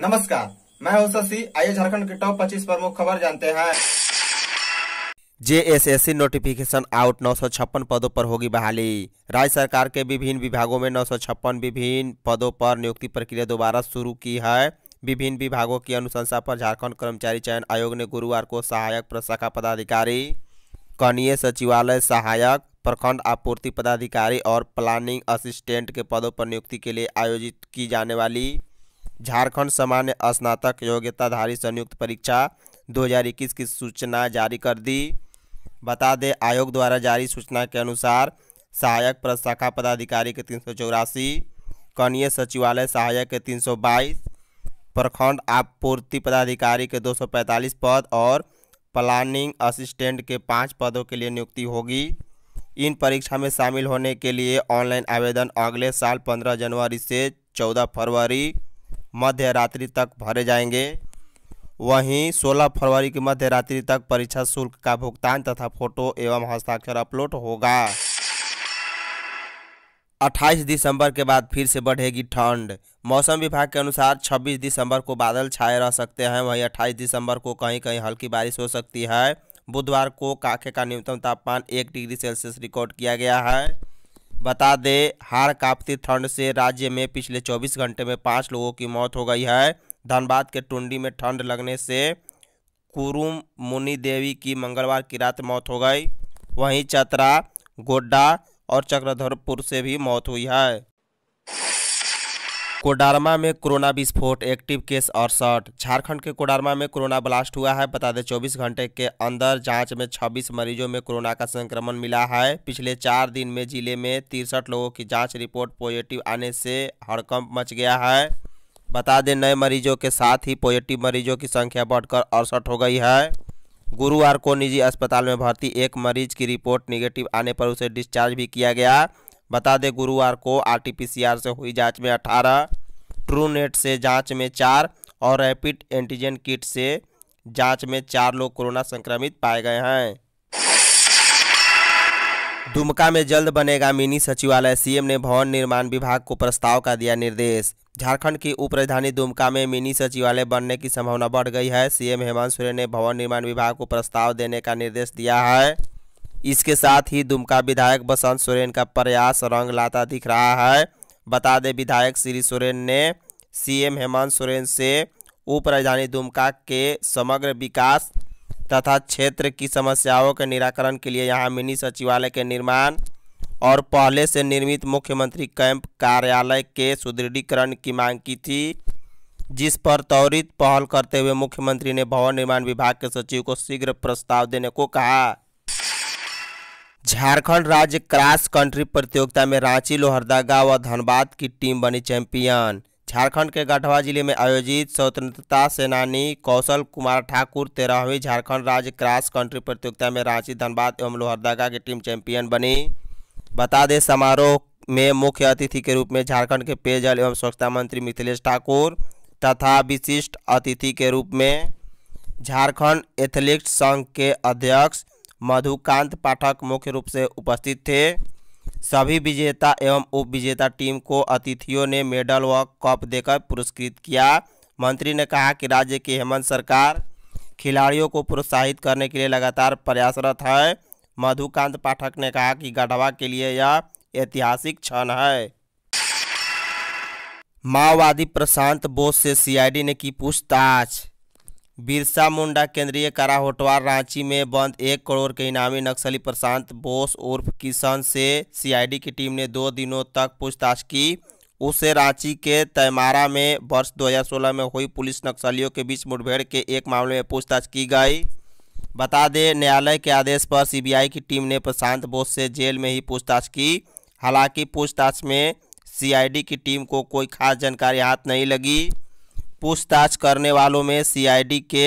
नमस्कार मैं हूं शशि आइए झारखंड के टॉप 25 प्रमुख खबर जानते हैं जेएसएससी नोटिफिकेशन आउट 956 पदों पर होगी बहाली राज्य सरकार के विभिन्न विभागों में छप्पन विभिन्न पदों पर नियुक्ति प्रक्रिया दोबारा शुरू की है विभिन्न विभागों की अनुशंसा पर झारखंड कर्मचारी चयन आयोग ने गुरुवार को सहायक प्रशाखा पदाधिकारी कनीय सचिवालय सहायक प्रखंड आपूर्ति पदाधिकारी और प्लानिंग असिस्टेंट के पदों पर नियुक्ति के लिए आयोजित की जाने वाली झारखंड सामान्य स्नातक योग्यताधारी संयुक्त परीक्षा 2021 की सूचना जारी कर दी बता दें आयोग द्वारा जारी सूचना के अनुसार सहायक प्रशाखा पदाधिकारी के तीन सौ चौरासी कनीय सचिवालय सहायक के तीन सौ बाईस प्रखंड आपूर्ति पदाधिकारी के 245 पद और प्लानिंग असिस्टेंट के पाँच पदों के लिए नियुक्ति होगी इन परीक्षा में शामिल होने के लिए ऑनलाइन आवेदन अगले साल 15 जनवरी से 14 फरवरी मध्य रात्रि तक भरे जाएंगे वहीं 16 फरवरी की मध्य रात्रि तक परीक्षा शुल्क का भुगतान तथा फोटो एवं हस्ताक्षर अपलोड होगा 28 दिसंबर के बाद फिर से बढ़ेगी ठंड मौसम विभाग के अनुसार 26 दिसंबर को बादल छाए रह सकते हैं वहीं 28 दिसंबर को कहीं कहीं हल्की बारिश हो सकती है बुधवार को काके का न्यूनतम तापमान एक डिग्री सेल्सियस रिकॉर्ड किया गया है बता दें हार कापती ठंड से राज्य में पिछले 24 घंटे में पाँच लोगों की मौत हो गई है धनबाद के टुंडी में ठंड लगने से कुरुम मुनि देवी की मंगलवार की रात मौत हो गई वहीं चतरा गोड्डा और चक्रधरपुर से भी मौत हुई है कोडारमा में कोरोना विस्फोट एक्टिव केस अड़सठ झारखंड के कोडारमा में कोरोना ब्लास्ट हुआ है बता दें 24 घंटे के अंदर जांच में 26 मरीजों में कोरोना का संक्रमण मिला है पिछले चार दिन में जिले में तिरसठ लोगों की जांच रिपोर्ट पॉजिटिव आने से हड़कंप मच गया है बता दें नए मरीजों के साथ ही पॉजिटिव मरीजों की संख्या बढ़कर अड़सठ हो गई है गुरुवार को निजी अस्पताल में भर्ती एक मरीज की रिपोर्ट निगेटिव आने पर उसे डिस्चार्ज भी किया गया बता दें गुरुवार को आरटीपीसीआर से हुई जांच में अठारह ट्रूनेट से जांच में चार और रैपिड एंटीजन किट से जांच में चार लोग कोरोना संक्रमित पाए गए हैं दुमका में जल्द बनेगा मिनी सचिवालय सीएम ने भवन निर्माण विभाग को प्रस्ताव का दिया निर्देश झारखंड की उपराजधानी दुमका में मिनी सचिवालय बनने की संभावना बढ़ गई है सीएम हेमंत सोरेन ने भवन निर्माण विभाग को प्रस्ताव देने का निर्देश दिया है इसके साथ ही दुमका विधायक बसंत सोरेन का प्रयास रंग लाता दिख रहा है बता दें विधायक श्री सोरेन ने सीएम हेमंत सोरेन से उप राजधानी दुमका के समग्र विकास तथा क्षेत्र की समस्याओं के निराकरण के लिए यहां मिनी सचिवालय के निर्माण और पहले से निर्मित मुख्यमंत्री कैंप कार्यालय के सुदृढ़ीकरण की मांग की थी जिस पर त्वरित पहल करते हुए मुख्यमंत्री ने भवन निर्माण विभाग के सचिव को शीघ्र प्रस्ताव देने को कहा झारखंड राज्य क्रॉस कंट्री प्रतियोगिता में रांची लोहरदगा व धनबाद की टीम बनी चैंपियन झारखंड के गढ़वा जिले में आयोजित स्वतंत्रता सेनानी कौशल कुमार ठाकुर तेरहवीं झारखंड राज्य क्रॉस कंट्री प्रतियोगिता में रांची धनबाद एवं लोहरदगा की टीम चैंपियन बनी बता दें समारोह में मुख्य अतिथि के रूप में झारखंड के पेयजल एवं स्वच्छता मंत्री मिथिलेश ठाकुर तथा विशिष्ट अतिथि के रूप में झारखंड एथलीट संघ के अध्यक्ष मधुकांत पाठक मुख्य रूप से उपस्थित थे सभी विजेता एवं उप विजेता टीम को अतिथियों ने मेडल व कप देकर पुरस्कृत किया मंत्री ने कहा कि राज्य की हेमंत सरकार खिलाड़ियों को प्रोत्साहित करने के लिए लगातार प्रयासरत है मधुकांत पाठक ने कहा कि गढ़वा के लिए यह ऐतिहासिक क्षण है माओवादी प्रशांत बोस से सीआईडी ने की पूछताछ बिरसा मुंडा केंद्रीय कारा होटवार रांची में बंद एक करोड़ के इनामी नक्सली प्रशांत बोस उर्फ किशन से सीआईडी की टीम ने दो दिनों तक पूछताछ की उसे रांची के तैमारा में वर्ष 2016 में हुई पुलिस नक्सलियों के बीच मुठभेड़ के एक मामले में पूछताछ की गई बता दें न्यायालय के आदेश पर सीबीआई की टीम ने प्रशांत बोस से जेल में ही पूछताछ की हालांकि पूछताछ में सीआईडी की टीम को कोई खास जानकारी हाथ नहीं लगी पूछताछ करने वालों में सीआईडी के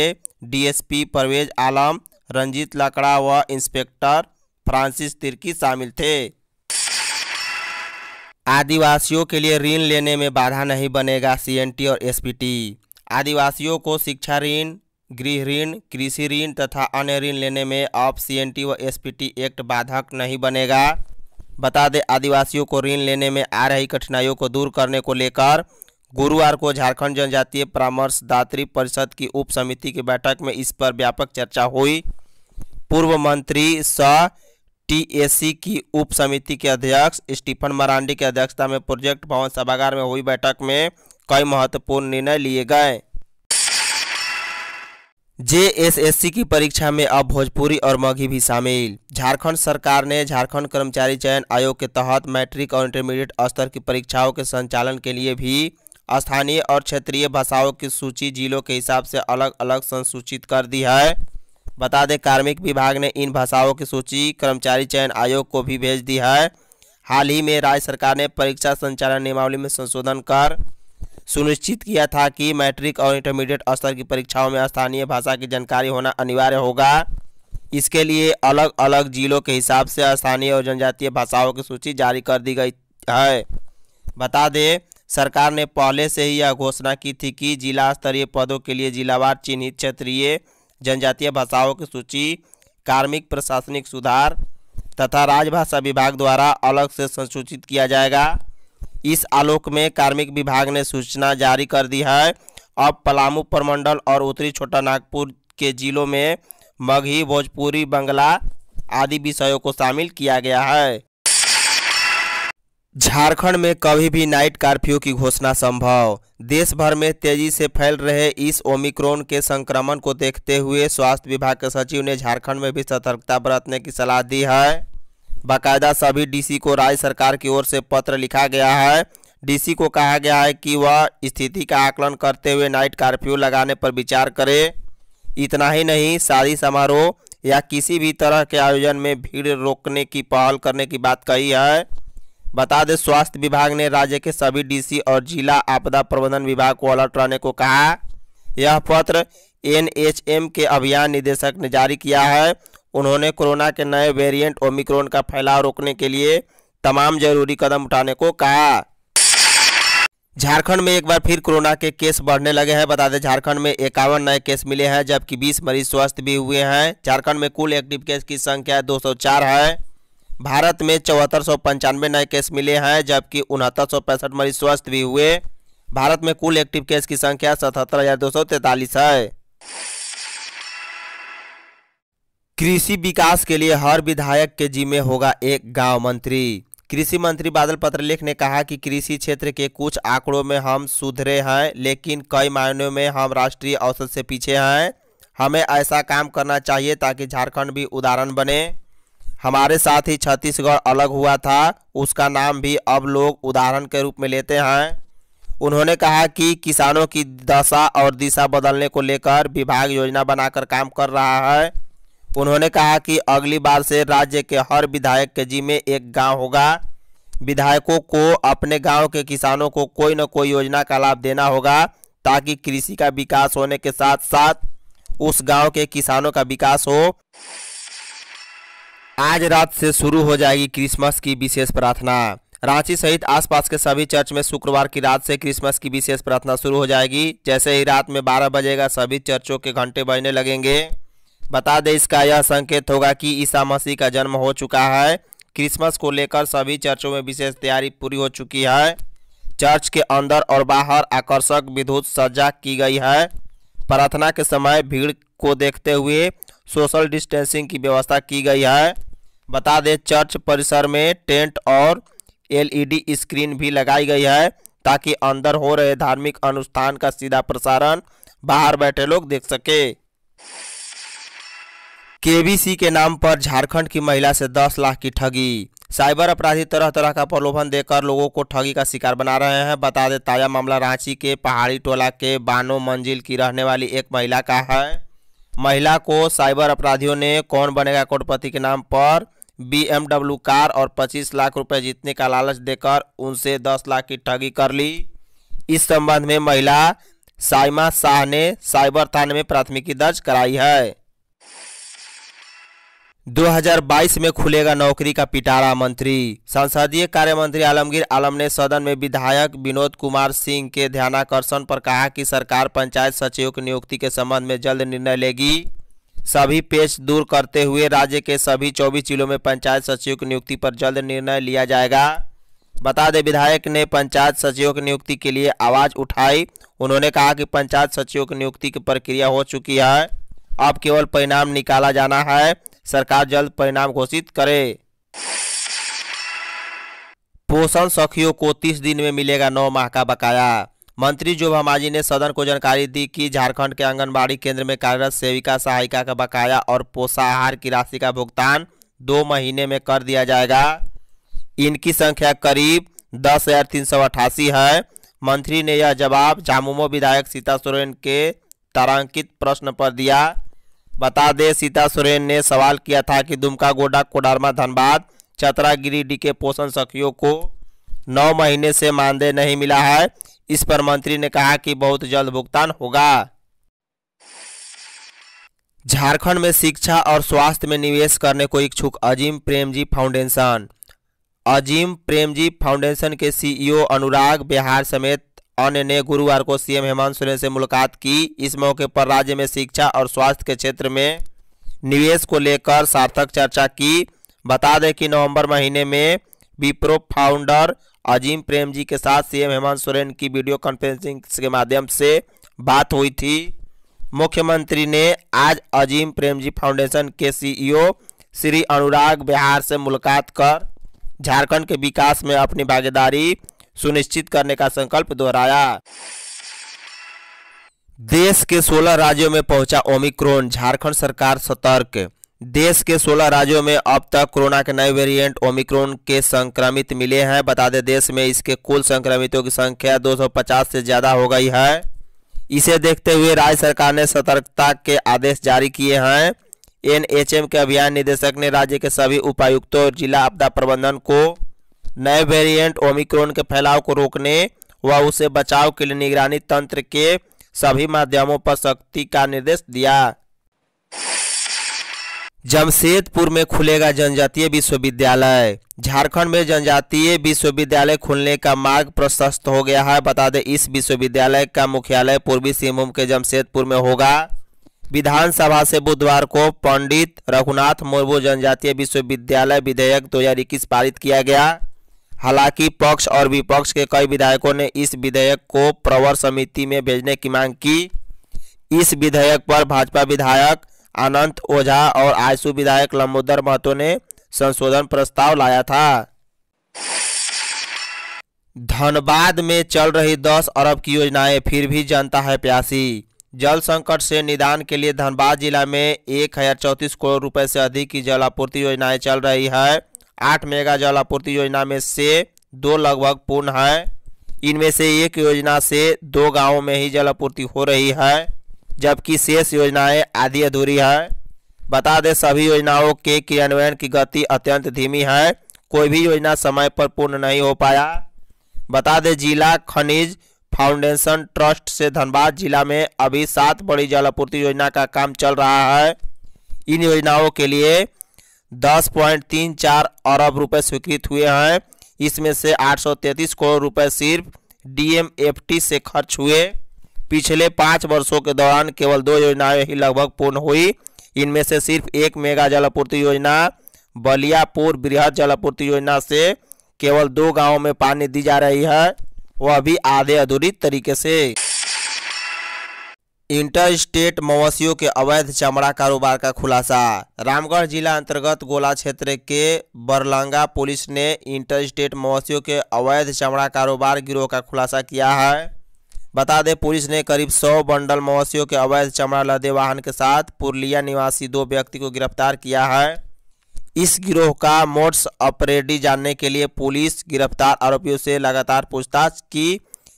डीएसपी परवेज आलम रंजीत लकड़ा व इंस्पेक्टर फ्रांसिस तिर्की शामिल थे आदिवासियों के लिए ऋण लेने में बाधा नहीं बनेगा सीएनटी और एसपीटी आदिवासियों को शिक्षा ऋण गृह ऋण कृषि ऋण तथा अन्य ऋण लेने में अब सीएनटी व एसपीटी एक्ट बाधक नहीं बनेगा बता दें आदिवासियों को ऋण लेने में आ रही कठिनाइयों को दूर करने को लेकर गुरुवार को झारखंड जनजातीय परामर्शदात्री परिषद की उप समिति की बैठक में इस पर व्यापक चर्चा हुई पूर्व मंत्री स टीएसी की उप समिति के अध्यक्ष स्टीफन मरांडी की अध्यक्षता में प्रोजेक्ट भवन सभागार में हुई बैठक में कई महत्वपूर्ण निर्णय लिए गए जेएसएससी की परीक्षा में अब भोजपुरी और मगही भी शामिल झारखंड सरकार ने झारखंड कर्मचारी चयन आयोग के तहत मैट्रिक और इंटरमीडिएट स्तर की परीक्षाओं के संचालन के लिए भी स्थानीय और क्षेत्रीय भाषाओं की सूची जिलों के हिसाब से अलग अलग संसूचित कर दी है बता दें कार्मिक विभाग ने इन भाषाओं की सूची कर्मचारी चयन आयोग को भी भेज दी है हाल ही में राज्य सरकार ने परीक्षा संचालन नियमावली में संशोधन कर सुनिश्चित किया था कि मैट्रिक और इंटरमीडिएट स्तर की परीक्षाओं में स्थानीय भाषा की जानकारी होना अनिवार्य होगा इसके लिए अलग अलग जिलों के हिसाब से स्थानीय और जनजातीय भाषाओं की सूची जारी कर दी गई है बता दें सरकार ने पहले से ही यह घोषणा की थी कि जिला स्तरीय पदों के लिए जिलावार चिन्हित क्षेत्रीय जनजातीय भाषाओं की सूची कार्मिक प्रशासनिक सुधार तथा राजभाषा विभाग द्वारा अलग से संसूचित किया जाएगा इस आलोक में कार्मिक विभाग ने सूचना जारी कर दी है अब पलामू प्रमंडल और उत्तरी छोटा नागपुर के जिलों में मगही भोजपुरी बंगला आदि विषयों को शामिल किया गया है झारखंड में कभी भी नाइट कर्फ्यू की घोषणा संभव देश भर में तेजी से फैल रहे इस ओमिक्रोन के संक्रमण को देखते हुए स्वास्थ्य विभाग के सचिव ने झारखंड में भी सतर्कता बरतने की सलाह दी है बाकायदा सभी डीसी को राज्य सरकार की ओर से पत्र लिखा गया है डीसी को कहा गया है कि वह स्थिति का आकलन करते हुए नाइट कर्फ्यू लगाने पर विचार करे इतना ही नहीं शादी समारोह या किसी भी तरह के आयोजन में भीड़ रोकने की पहल करने की बात कही है बता दें स्वास्थ्य विभाग ने राज्य के सभी डीसी और जिला आपदा प्रबंधन विभाग को अलर्ट रहने को कहा यह पत्र एनएचएम के अभियान निदेशक ने जारी किया है उन्होंने कोरोना के नए वेरिएंट ओमिक्रोन का फैलाव रोकने के लिए तमाम जरूरी कदम उठाने को कहा झारखंड में एक बार फिर कोरोना के केस बढ़ने लगे हैं बता दें झारखंड में इक्यावन नए केस मिले हैं जबकि 20 मरीज स्वस्थ भी हुए हैं झारखंड में कुल एक्टिव केस की संख्या 204 है भारत में चौहत्तर सौ पंचानवे नए केस मिले हैं जबकि उनहत्तर सौ पैंसठ मरीज स्वस्थ भी हुए भारत में कुल एक्टिव केस की संख्या सतहत्तर हजार दो सौ तैतालीस है कृषि विकास के लिए हर विधायक के जिम्मे होगा एक गांव मंत्री कृषि मंत्री बादल पत्रलेख ने कहा कि कृषि क्षेत्र के कुछ आंकड़ों में हम सुधरे हैं लेकिन कई मायनों में हम राष्ट्रीय औसत से पीछे हैं हमें ऐसा काम करना चाहिए ताकि झारखंड भी उदाहरण बने हमारे साथ ही छत्तीसगढ़ अलग हुआ था उसका नाम भी अब लोग उदाहरण के रूप में लेते हैं उन्होंने कहा कि किसानों की दशा और दिशा बदलने को लेकर विभाग योजना बनाकर काम कर रहा है उन्होंने कहा कि अगली बार से राज्य के हर विधायक के जिम्मे एक गांव होगा विधायकों को अपने गांव के किसानों को कोई न कोई योजना का लाभ देना होगा ताकि कृषि का विकास होने के साथ साथ उस गांव के किसानों का विकास हो आज रात से शुरू हो जाएगी क्रिसमस की विशेष प्रार्थना रांची सहित आसपास के सभी चर्च में शुक्रवार की रात से क्रिसमस की विशेष प्रार्थना शुरू हो जाएगी जैसे ही रात में बारह बजेगा सभी चर्चों के घंटे बजने लगेंगे बता दें इसका यह संकेत होगा कि ईसा मसीह का जन्म हो चुका है क्रिसमस को लेकर सभी चर्चों में विशेष तैयारी पूरी हो चुकी है चर्च के अंदर और बाहर आकर्षक विद्युत सज्जा की गई है प्रार्थना के समय भीड़ को देखते हुए सोशल डिस्टेंसिंग की व्यवस्था की गई है बता दें चर्च परिसर में टेंट और एलईडी स्क्रीन भी लगाई गई है ताकि अंदर हो रहे धार्मिक अनुष्ठान का सीधा प्रसारण बाहर बैठे लोग देख सके केबीसी के नाम पर झारखंड की महिला से 10 लाख की ठगी साइबर अपराधी तरह तरह का प्रलोभन देकर लोगों को ठगी का शिकार बना रहे हैं बता दें ताजा मामला रांची के पहाड़ी टोला के बानो मंजिल की रहने वाली एक महिला का है महिला को साइबर अपराधियों ने कौन बनेगा कोटपति के नाम पर बीएमडब्ल्यू कार और 25 लाख रुपए जीतने का लालच देकर उनसे 10 लाख की ठगी कर ली इस संबंध में महिला साइमा शाह ने साइबर थाने में प्राथमिकी दर्ज कराई है 2022 में खुलेगा नौकरी का पिटारा मंत्री संसदीय कार्य मंत्री आलमगीर आलम ने सदन में विधायक विनोद कुमार सिंह के ध्यानाकर्षण पर कहा कि सरकार पंचायत सचिव की नियुक्ति के संबंध में जल्द निर्णय लेगी सभी पेच दूर करते हुए राज्य के सभी 24 जिलों में पंचायत सचिव की नियुक्ति पर जल्द निर्णय लिया जाएगा बता दें विधायक ने पंचायत सचिवों की नियुक्ति के लिए आवाज़ उठाई उन्होंने कहा कि पंचायत सचिवों की नियुक्ति की प्रक्रिया हो चुकी है अब केवल परिणाम निकाला जाना है सरकार जल्द परिणाम घोषित करे पोषण सखियों को तीस दिन में मिलेगा नौ माह का बकाया मंत्री जोभा मांझी ने सदन को जानकारी दी कि झारखंड के आंगनबाड़ी केंद्र में कार्यरत सेविका सहायिका का बकाया और पोषाहार की राशि का भुगतान दो महीने में कर दिया जाएगा इनकी संख्या करीब दस हजार तीन सौ अठासी है मंत्री ने यह जवाब झामुमो विधायक सीता सोरेन के तारांकित प्रश्न पर दिया बता दें सीता सोरेन ने सवाल किया था कि दुमका गोडा कोडारमा धनबाद चतरा डी के पोषण सखियों को नौ महीने से मानदेय नहीं मिला है इस पर मंत्री ने कहा कि बहुत जल्द भुगतान होगा झारखंड में शिक्षा और स्वास्थ्य में निवेश करने को इच्छुक अजीम प्रेमजी फाउंडेशन अजीम प्रेमजी फाउंडेशन के सीईओ अनुराग बिहार समेत अन्य ने गुरुवार को सीएम हेमंत सोरेन से मुलाकात की इस मौके पर राज्य में शिक्षा और स्वास्थ्य के क्षेत्र में निवेश को लेकर सार्थक चर्चा की बता दें कि नवंबर महीने में विप्रो फाउंडर अजीम प्रेम जी के साथ सीएम हेमंत सोरेन की वीडियो कॉन्फ्रेंसिंग के माध्यम से बात हुई थी मुख्यमंत्री ने आज अजीम प्रेम जी फाउंडेशन के सीईओ श्री अनुराग बिहार से मुलाकात कर झारखंड के विकास में अपनी भागीदारी सुनिश्चित करने का संकल्प दोहराया देश के 16 राज्यों में पहुंचा ओमिक्रोन झारखंड सरकार सतर्क देश के 16 राज्यों में अब तक कोरोना के नए वेरिएंट ओमिक्रोन के संक्रमित मिले हैं बता दें देश में इसके कुल संक्रमितों की संख्या 250 से ज़्यादा हो गई है इसे देखते हुए राज्य सरकार ने सतर्कता के आदेश जारी किए हैं एनएचएम के अभियान निदेशक ने राज्य के सभी उपायुक्तों और जिला आपदा प्रबंधन को नए वेरिएंट ओमिक्रोन के फैलाव को रोकने व उसे बचाव के लिए निगरानी तंत्र के सभी माध्यमों पर सख्ती का निर्देश दिया जमशेदपुर में खुलेगा जनजातीय विश्वविद्यालय झारखंड में जनजातीय विश्वविद्यालय खुलने का मार्ग प्रशस्त हो गया है बता दें इस विश्वविद्यालय का मुख्यालय पूर्वी सिंहभूम के जमशेदपुर में होगा विधानसभा से बुधवार को पंडित रघुनाथ मुर्मू जनजातीय विश्वविद्यालय विधेयक इक्कीस पारित किया गया हालांकि पक्ष और विपक्ष के कई विधायकों ने इस विधेयक को प्रवर समिति में भेजने की मांग की इस विधेयक पर भाजपा विधायक अनंत ओझा और आयसू विधायक लंबोदर महतो ने संशोधन प्रस्ताव लाया था धनबाद में चल रही 10 अरब की योजनाएं फिर भी जनता है प्यासी जल संकट से निदान के लिए धनबाद जिला में एक हजार चौंतीस करोड़ रुपए से अधिक की जल आपूर्ति योजनाएं चल रही है आठ मेगा जल आपूर्ति योजना में से दो लगभग पूर्ण है इनमें से एक योजना से दो गांवों में ही जल आपूर्ति हो रही है जबकि शेष योजनाएं आधी अधूरी है बता दें सभी योजनाओं के क्रियान्वयन की गति अत्यंत धीमी है कोई भी योजना समय पर पूर्ण नहीं हो पाया बता दें जिला खनिज फाउंडेशन ट्रस्ट से धनबाद जिला में अभी सात बड़ी जल आपूर्ति योजना का काम चल रहा है इन योजनाओं के लिए दस पॉइंट तीन चार अरब रुपए स्वीकृत हुए हैं इसमें से आठ सौ तैंतीस करोड़ रुपए सिर्फ डीएमएफटी से खर्च हुए पिछले पाँच वर्षों के दौरान केवल दो योजनाएं ही लगभग पूर्ण हुई इनमें से सिर्फ एक मेगा जलापूर्ति योजना बलियापुर बृहद जलापूर्ति योजना से केवल दो गाँव में पानी दी जा रही है वह भी आधे अधूरी तरीके से इंटर स्टेट मवेशियों के अवैध चमड़ा कारोबार का खुलासा रामगढ़ जिला अंतर्गत गोला क्षेत्र के बरलांगा पुलिस ने इंटर स्टेट मवेशियों के अवैध चमड़ा कारोबार गिरोह का खुलासा किया है बता दें पुलिस ने करीब 100 बंडल मवेशियों के अवैध चमड़ा लदे वाहन के साथ पुरलिया निवासी दो व्यक्ति को गिरफ्तार किया है इस गिरोह का मोट्स ऑपरेडी जानने के लिए पुलिस गिरफ्तार आरोपियों से लगातार पूछताछ की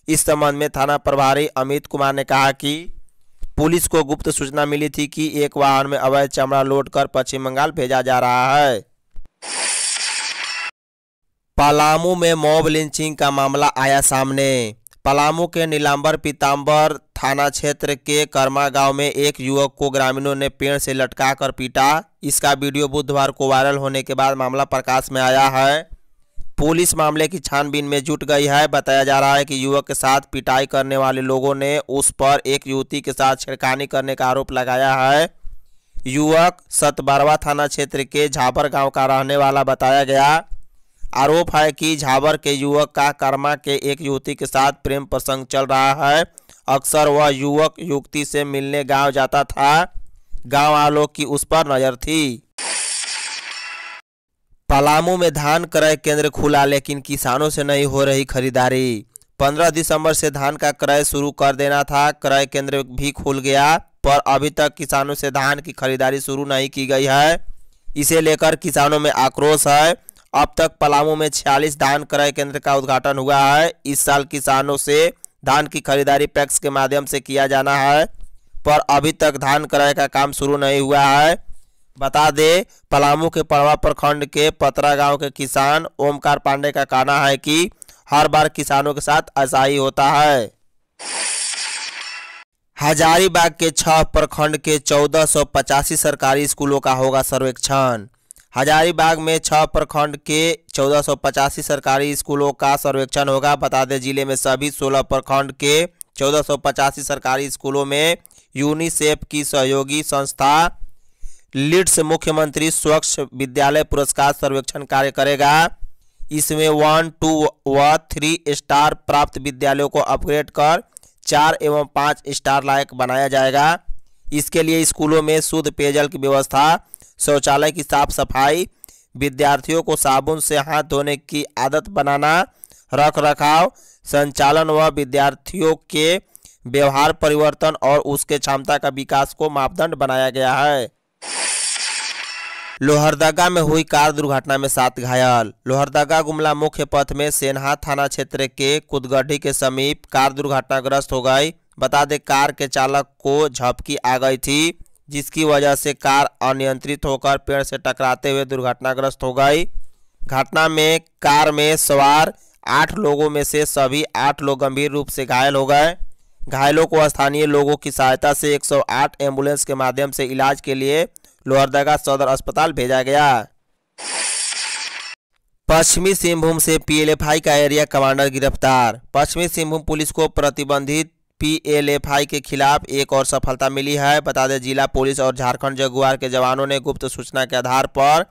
इस संबंध में थाना प्रभारी अमित कुमार ने कहा कि पुलिस को गुप्त सूचना मिली थी कि एक वाहन में अवैध चमड़ा लोड कर पश्चिम बंगाल भेजा जा रहा है पलामू में मॉब लिंचिंग का मामला आया सामने पलामू के नीलांबर पीताम्बर थाना क्षेत्र के कर्मा गांव में एक युवक को ग्रामीणों ने पेड़ से लटका कर पीटा इसका वीडियो बुधवार को वायरल होने के बाद मामला प्रकाश में आया है पुलिस मामले की छानबीन में जुट गई है बताया जा रहा है कि युवक के साथ पिटाई करने वाले लोगों ने उस पर एक युवती के साथ छिड़कानी करने का आरोप लगाया है युवक सतबारवा थाना क्षेत्र के झाबर गांव का रहने वाला बताया गया आरोप है कि झाबर के युवक का कर्मा के एक युवती के साथ प्रेम प्रसंग चल रहा है अक्सर वह युवक युवती से मिलने गाँव जाता था गाँव वालों की उस पर नज़र थी पलामू में धान क्रय केंद्र खुला लेकिन किसानों से नहीं हो रही खरीदारी 15 दिसंबर से धान का क्रय शुरू कर देना था क्रय केंद्र भी खुल गया पर अभी तक किसानों से धान की खरीदारी शुरू नहीं की गई है इसे लेकर किसानों में आक्रोश है अब तक पलामू में छियालीस धान क्रय केंद्र का उद्घाटन हुआ है इस साल किसानों से धान की खरीदारी पैक्स के माध्यम से किया जाना है पर अभी तक धान क्रय का काम शुरू नहीं हुआ है बता दे पलामू के पड़वा प्रखंड के पतरा गांव के किसान ओमकार पांडे का कहना है कि हर बार किसानों के साथ ऐसा ही होता है हजारीबाग के छह प्रखंड के चौदह सौ पचासी सरकारी स्कूलों का होगा सर्वेक्षण हजारीबाग में छह प्रखंड के चौदह सौ पचासी सरकारी स्कूलों का सर्वेक्षण होगा बता दें जिले में सभी सोलह प्रखंड के चौदह सौ पचासी सरकारी स्कूलों में यूनिसेफ की सहयोगी संस्था लीड्स मुख्यमंत्री स्वच्छ विद्यालय पुरस्कार सर्वेक्षण कार्य करेगा इसमें वन टू व थ्री स्टार प्राप्त विद्यालयों को अपग्रेड कर चार एवं पाँच स्टार लायक बनाया जाएगा इसके लिए स्कूलों में शुद्ध पेयजल की व्यवस्था शौचालय की साफ सफाई विद्यार्थियों को साबुन से हाथ धोने की आदत बनाना रख रखाव संचालन व विद्यार्थियों के व्यवहार परिवर्तन और उसके क्षमता का विकास को मापदंड बनाया गया है लोहरदगा में हुई कार दुर्घटना में सात घायल लोहरदगा गुमला मुख्य पथ में सेनहा थाना क्षेत्र के कुदगढ़ी के समीप कार दुर्घटनाग्रस्त हो गई बता दें कार के चालक को झपकी आ गई थी जिसकी वजह से कार अनियंत्रित होकर पेड़ से टकराते हुए दुर्घटनाग्रस्त हो गई घटना में कार में सवार आठ लोगों में से सभी आठ लोग गंभीर रूप से घायल हो गए घायलों को स्थानीय लोगों की सहायता से 108 एम्बुलेंस के माध्यम से इलाज के लिए लोहरदगा सदर अस्पताल भेजा गया पश्चिमी सिंहभूम से पीएलएफआई का एरिया कमांडर गिरफ्तार पश्चिमी सिंहभूम पुलिस को प्रतिबंधित पीएलएफआई के खिलाफ एक और सफलता मिली है बता दें जिला पुलिस और झारखंड जगुआर के जवानों ने गुप्त सूचना के आधार पर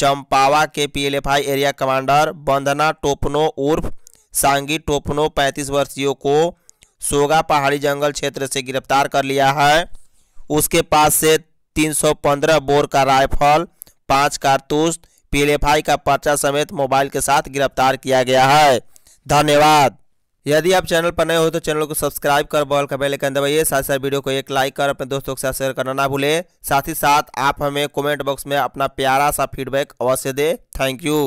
चंपावा के PLFI area commander Bandana Topno उर्फ सांगी टोपनो 35 वर्षीय को सोगा पहाड़ी जंगल क्षेत्र से गिरफ्तार कर लिया है उसके पास से 315 बोर का राइफल पाँच कारतूस पीएलएफआई का पर्चा समेत मोबाइल के साथ गिरफ्तार किया गया है धन्यवाद यदि आप चैनल पर नए हो तो चैनल को सब्सक्राइब कर बॉल का बेलकन दबाइए साथ साथ वीडियो को एक लाइक कर अपने दोस्तों के साथ शेयर करना ना भूलें साथ ही साथ आप हमें कमेंट बॉक्स में अपना प्यारा सा फीडबैक अवश्य दें थैंक यू